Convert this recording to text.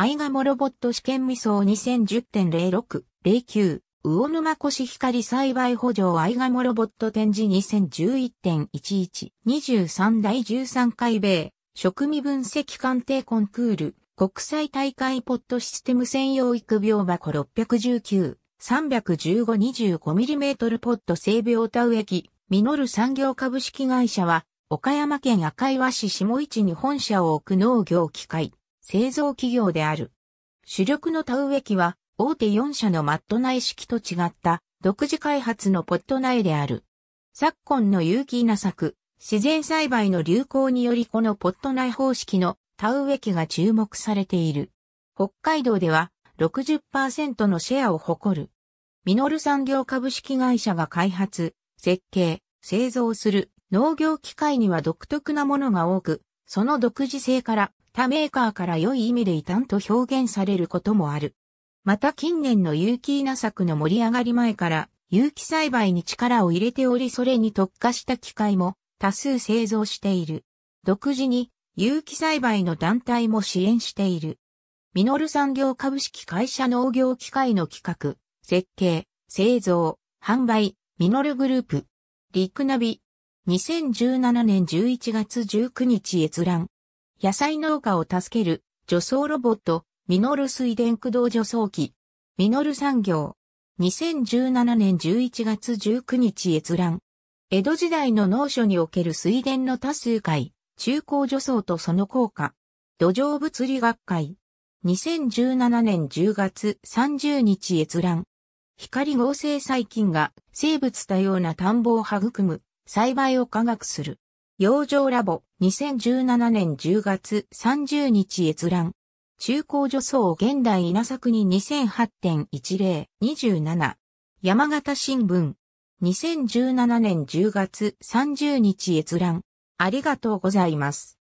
愛ガもロボット試験未送2010.06、09、魚沼コシヒカリ栽培補助愛ガもロボット展示2011.11、23第13回米、食味分析鑑定コンクール、国際大会ポットシステム専用育苗箱619、315-25mm ポット製病田植木、ミノル産業株式会社は、岡山県赤岩市下市に本社を置く農業機械、製造企業である。主力の田植え機は、大手4社のマット内式と違った、独自開発のポット苗である。昨今の有機稲作、自然栽培の流行によりこのポット内方式の田植え機が注目されている。北海道では60%のシェアを誇る。ミノル産業株式会社が開発、設計、製造する農業機械には独特なものが多く、その独自性から他メーカーから良い意味で異端と表現されることもある。また近年の有機稲作の盛り上がり前から有機栽培に力を入れておりそれに特化した機械も多数製造している。独自に有機栽培の団体も支援している。ミノル産業株式会社農業機械の企画、設計、製造、販売、ミノルグループ。リクナビ。2017年11月19日閲覧。野菜農家を助ける除草ロボット、ミノル水田駆動除草機。ミノル産業。2017年11月19日閲覧。江戸時代の農所における水田の多数回、中高除草とその効果。土壌物理学会。2017年10月30日閲覧。光合成細菌が生物多様な田んぼを育む、栽培を科学する。養生ラボ。2017年10月30日閲覧。中高女装現代稲作に2008.1027。山形新聞。2017年10月30日閲覧。ありがとうございます。